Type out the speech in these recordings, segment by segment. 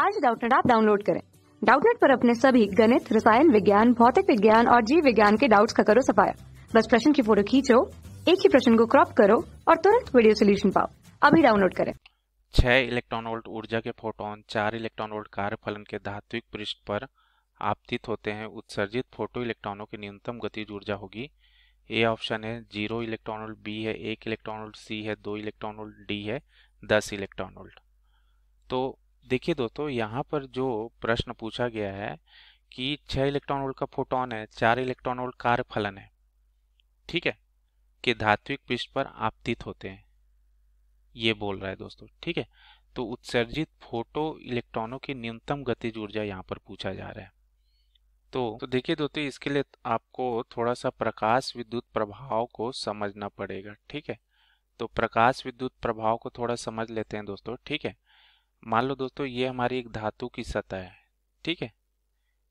आज डाउटनेट आप डाउनलोड करें डाउटनेट पर अपने सभी गणित रसायन विज्ञान भौतिक विज्ञान और जीव विज्ञान के डाउट्स का करो सफाया बस प्रश्न की फोटो खींचो एक ही प्रश्न को क्रॉप करो और तुरंत वीडियो सोल्यूशन पाओ अभी डाउनलोड करें छह इलेक्ट्रॉन वोल्ट ऊर्जा के फोटोन चार इलेक्ट्रॉन वोल्ट कार्य फलन के धात्विक पृष्ठ पर आपतित होते हैं उत्सर्जित फोटो इलेक्ट्रॉनों की न्यूनतम गतिज ऊर्जा होगी ए ऑप्शन है जीरो इलेक्ट्रॉन वोल्ट बी है एक इलेक्ट्रॉन वोल्ट सी है दो इलेक्ट्रॉन वोल्ट डी है दस इलेक्ट्रॉन वोल्ट तो देखिए दोस्तों यहाँ पर जो प्रश्न पूछा गया है कि छः इलेक्ट्रॉन वोल्ट का फोटोन है चार इलेक्ट्रॉन वोल्ट कार्य फलन है ठीक है कि धात्विक पृष्ठ पर आपतित होते हैं ये बोल रहा है दोस्तों ठीक है तो उत्सर्जित फोटो इलेक्ट्रॉनों की न्यूनतम गतिज ऊर्जा यहाँ पर पूछा जा रहा है तो, तो देखिए दोस्तों इसके लिए आपको थोड़ा सा प्रकाश विद्युत प्रभाव को समझना पड़ेगा ठीक है तो प्रकाश विद्युत प्रभाव को थोड़ा समझ लेते हैं दोस्तों ठीक है मान लो दोस्तों ये हमारी एक धातु की सतह है ठीक है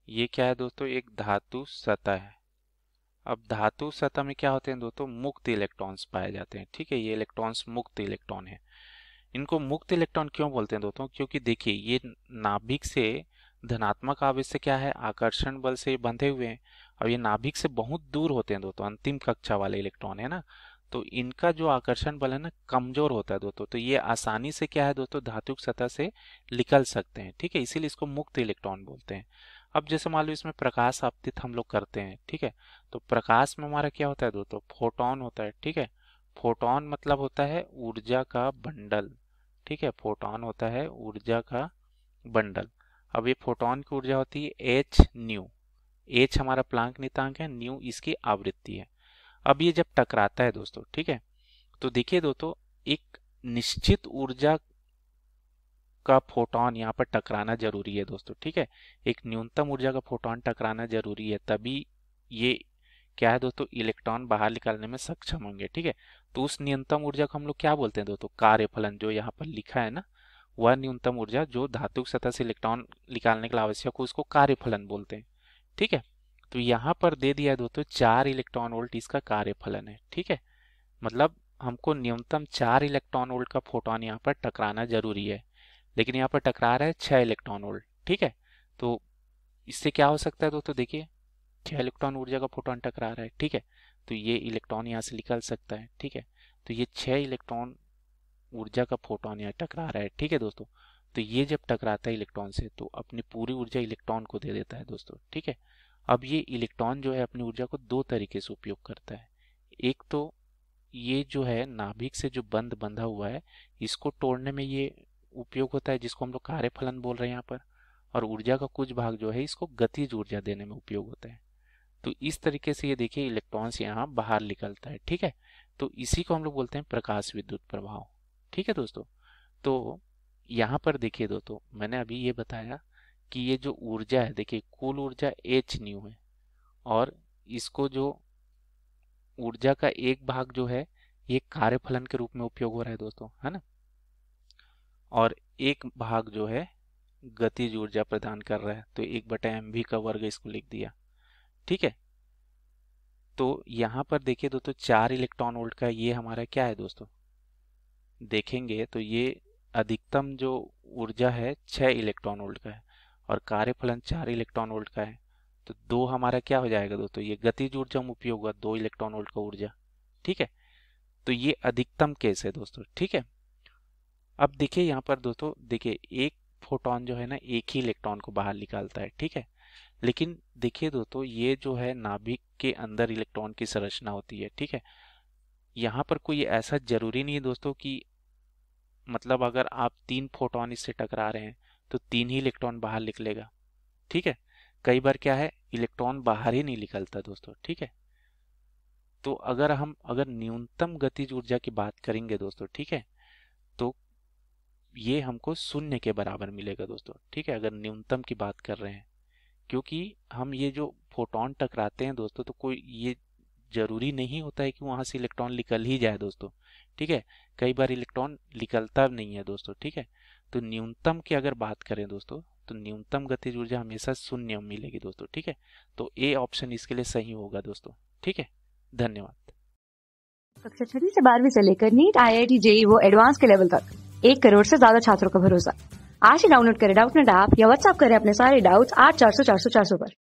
ये क्या है दोस्तों एक धातु सतह है अब धातु सतह में क्या होते हैं दोस्तों मुक्त इलेक्ट्रॉन्स पाए जाते हैं ठीक है ये इलेक्ट्रॉन्स मुक्त इलेक्ट्रॉन है इनको मुक्त इलेक्ट्रॉन क्यों बोलते हैं दोस्तों क्योंकि देखिए ये नाभिक से धनात्मक आवेश से क्या है आकर्षण बल से बंधे हुए हैं और ये नाभिक से बहुत दूर होते हैं दोस्तों अंतिम कक्षा वाले इलेक्ट्रॉन है ना तो इनका जो आकर्षण बल है ना कमजोर होता है दोस्तों तो ये आसानी से क्या है दोस्तों धातु सतह से निकल सकते हैं ठीक है इसीलिए इसको मुक्त इलेक्ट्रॉन बोलते हैं अब जैसे मान लो इसमें प्रकाश आपतित हम लोग करते हैं ठीक है तो प्रकाश में हमारा क्या होता है दोस्तों फोटोन होता है ठीक है फोटोन मतलब होता है ऊर्जा का बंडल ठीक है फोटोन होता है ऊर्जा का बंडल अब ये फोटोन की ऊर्जा होती है एच न्यू एच हमारा प्लांक नितांक है न्यू इसकी आवृत्ति है अब ये जब टकराता है दोस्तों ठीक है तो देखिए दोस्तों एक निश्चित ऊर्जा का फोटोन यहाँ पर टकराना जरूरी है दोस्तों ठीक है एक न्यूनतम ऊर्जा का फोटोन टकराना जरूरी है तभी ये क्या है दोस्तों इलेक्ट्रॉन बाहर निकालने में सक्षम होंगे ठीक है तो उस न्यूनतम ऊर्जा को हम लोग क्या बोलते हैं दोस्तों कार्य फलन जो यहाँ पर लिखा है ना वह न्यूनतम ऊर्जा जो धातु सतह से इलेक्ट्रॉन निकालने के लिए आवश्यक हो उसको कार्यफलन बोलते हैं ठीक है तो यहाँ पर दे दिया दोस्तों चार इलेक्ट्रॉन वोल्ट इसका कार्य फलन है ठीक है मतलब हमको न्यूनतम चार इलेक्ट्रॉन वोल्ट का फोटोन यहाँ पर टकराना जरूरी है लेकिन यहाँ पर टकरा रहा है छः इलेक्ट्रॉन वोल्ट ठीक है तो इससे क्या हो सकता है दोस्तों देखिए छः इलेक्ट्रॉन ऊर्जा का फोटोन टकरा रहा है ठीक है तो ये इलेक्ट्रॉन यहाँ से निकल सकता है ठीक है तो ये छः इलेक्ट्रॉन ऊर्जा का फोटोन यहाँ टकरा रहा है ठीक है दोस्तों तो ये जब टकराता है इलेक्ट्रॉन से तो अपनी पूरी ऊर्जा इलेक्ट्रॉन को दे देता है दोस्तों ठीक है अब ये इलेक्ट्रॉन जो है अपनी ऊर्जा को दो तरीके से उपयोग करता है एक तो ये जो है नाभिक से जो बंद बंधा हुआ है इसको तोड़ने में ये उपयोग होता है जिसको हम लोग कार्य फलन बोल रहे हैं यहाँ पर और ऊर्जा का कुछ भाग जो है इसको गतिज ऊर्जा देने में उपयोग होता है तो इस तरीके से ये देखिए इलेक्ट्रॉन्स यहाँ बाहर निकलता है ठीक है तो इसी को हम लोग बोलते हैं प्रकाश विद्युत प्रभाव ठीक है दोस्तों तो यहाँ पर देखिए दोस्तों मैंने अभी ये बताया कि ये जो ऊर्जा है देखिए कुल ऊर्जा एच न्यू है और इसको जो ऊर्जा का एक भाग जो है ये कार्यफलन के रूप में उपयोग हो रहा है दोस्तों है ना और एक भाग जो है गतिज ऊर्जा प्रदान कर रहा है तो एक बटा एम भी का वर्ग इसको लिख दिया ठीक है तो यहाँ पर देखिए दोस्तों चार इलेक्ट्रॉन वोल्ट का ये हमारा क्या है दोस्तों देखेंगे तो ये अधिकतम जो ऊर्जा है छः इलेक्ट्रॉन वोल्ट का है और कार्य फलन चार इलेक्ट्रॉन वोल्ट का है तो दो हमारा क्या हो जाएगा दोस्तों ये गतिज ऊर्जा में उपयोग हुआ दो इलेक्ट्रॉन वोल्ट का ऊर्जा ठीक है तो ये अधिकतम केस है दोस्तों ठीक है अब देखिए यहाँ पर दोस्तों देखिए एक फोटोन जो है ना एक ही इलेक्ट्रॉन को बाहर निकालता है ठीक है लेकिन देखिए दोस्तों ये जो है नाभिक के अंदर इलेक्ट्रॉन की संरचना होती है ठीक है यहाँ पर कोई ऐसा जरूरी नहीं है दोस्तों कि मतलब अगर आप तीन फोटोन इससे टकरा रहे हैं तो तीन ही इलेक्ट्रॉन बाहर निकलेगा ठीक है कई बार क्या है इलेक्ट्रॉन बाहर ही नहीं निकलता दोस्तों ठीक है तो अगर हम अगर न्यूनतम गतिज ऊर्जा की बात करेंगे दोस्तों ठीक है तो ये हमको शून्य के बराबर मिलेगा दोस्तों ठीक है अगर न्यूनतम की बात कर रहे हैं क्योंकि हम ये जो फोटोन टकराते हैं दोस्तों तो कोई ये जरूरी नहीं होता है कि वहाँ से इलेक्ट्रॉन निकल ही जाए दोस्तों ठीक है कई बार इलेक्ट्रॉन निकलता नहीं है दोस्तों ठीक है तो न्यूनतम की अगर बात करें दोस्तों तो न्यूनतम गतिज ऊर्जा हमेशा शून्य मिलेगी दोस्तों ठीक है तो ए ऑप्शन इसके लिए सही होगा दोस्तों ठीक है धन्यवाद कक्षा छठी से बारहवीं से लेकर NEET I I T JEE वो एडवांस के लेवल तक एक करोड़ से ज्यादा छात्रों का भरोसा आज ही डाउनलोड करें डाउट नेट ऐप या व्हाट्सएप करें अपने सारे डाउट्स आठ चार सौ चार सौ चार सौ पर